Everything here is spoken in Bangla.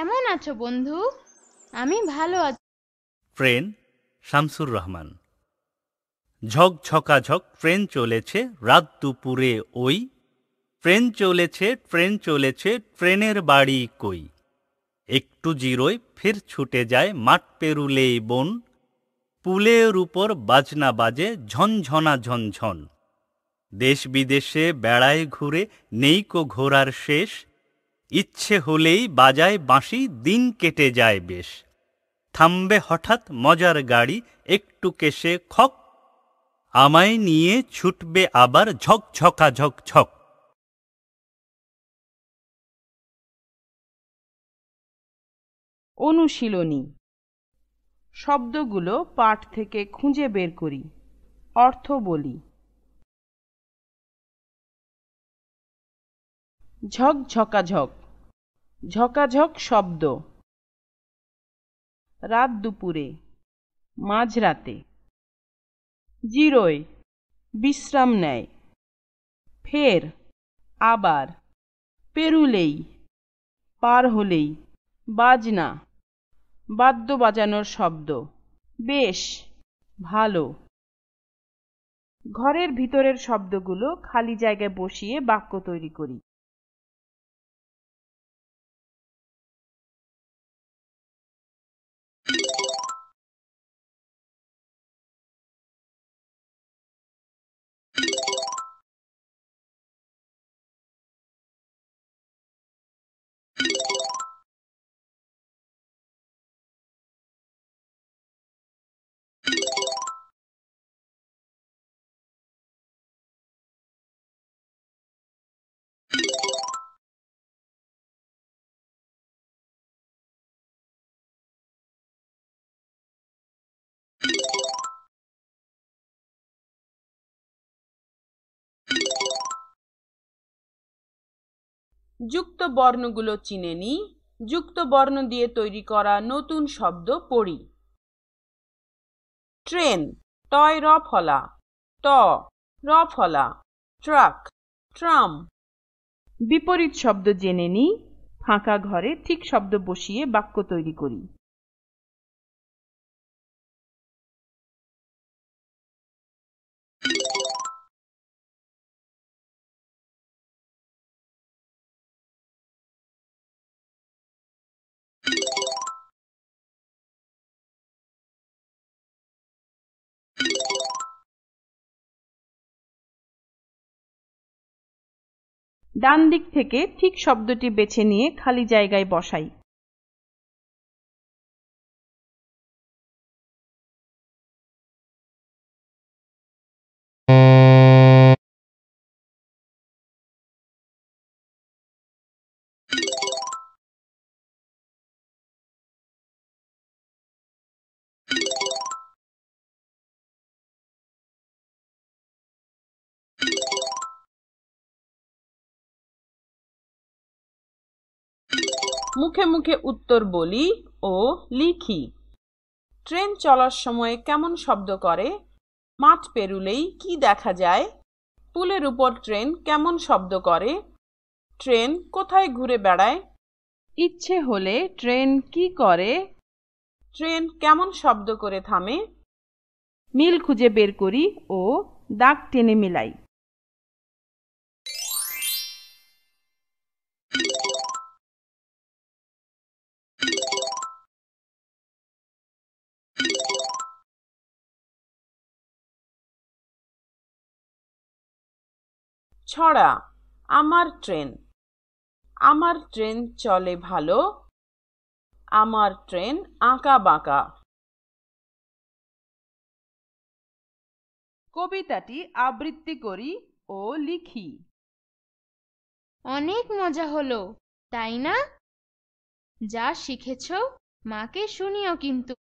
কেমন আছো বন্ধু আমি ভালো আছি ট্রেন শামসুর রহমান ঝক ঝক ট্রেন চলেছে রাত দুপুরে ওই ট্রেন চলেছে ট্রেন চলেছে ট্রেনের বাড়ি কই একটু জিরোয় ফের ছুটে যায় মাঠ পেরুলেই বন পুলের উপর বাজনা বাজে ঝনঝনা ঝনঝন দেশ বিদেশে বেড়ায় ঘুরে নেই কো ঘোরার শেষ ইচ্ছে হলেই বাজায় বাঁশি দিন কেটে যায় বেশ থামবে হঠাৎ মজার গাড়ি একটু কেশে খক আমায় নিয়ে ছুটবে আবার ঝকঝকা ঝকঝক অনুশীলনী শব্দগুলো পাঠ থেকে খুঁজে বের করি অর্থ বলি ঝক ঝকাঝক শব্দ রাত দুপুরে মাঝরাতে জিরোয় বিশ্রাম নেয় ফের আবার পেরুলেই পার হলেই বাজনা বাদ্য বাজানোর শব্দ বেশ ভালো ঘরের ভিতরের শব্দগুলো খালি জায়গায় বসিয়ে বাক্য তৈরি করি যুক্ত বর্ণগুলো চিনে নিই যুক্ত বর্ণ দিয়ে তৈরি করা নতুন শব্দ পড়ি ট্রেন টয় রফলা ট র ফলা ট্রাক ট্রাম বিপরীত শব্দ জেনে নিই ফাঁকা ঘরে ঠিক শব্দ বসিয়ে বাক্য তৈরি করি ডান দিক থেকে ঠিক শব্দটি বেছে নিয়ে খালি জায়গায় বসাই মুখে মুখে উত্তর বলি ও লিখি ট্রেন চলার সময় কেমন শব্দ করে মাঠ পেরুলেই কি দেখা যায় পুলের উপর ট্রেন কেমন শব্দ করে ট্রেন কোথায় ঘুরে বেড়ায় ইচ্ছে হলে ট্রেন কি করে ট্রেন কেমন শব্দ করে থামে মিল খুঁজে বের করি ও দাগ টেনে মিলাই ছড়া আমার ট্রেন আমার ট্রেন চলে ভালো আমার ট্রেন আঁকা বাঁকা কবিতাটি আবৃত্তি করি ও লিখি অনেক মজা হলো তাই না যা শিখেছ মাকে শুনিও কিন্তু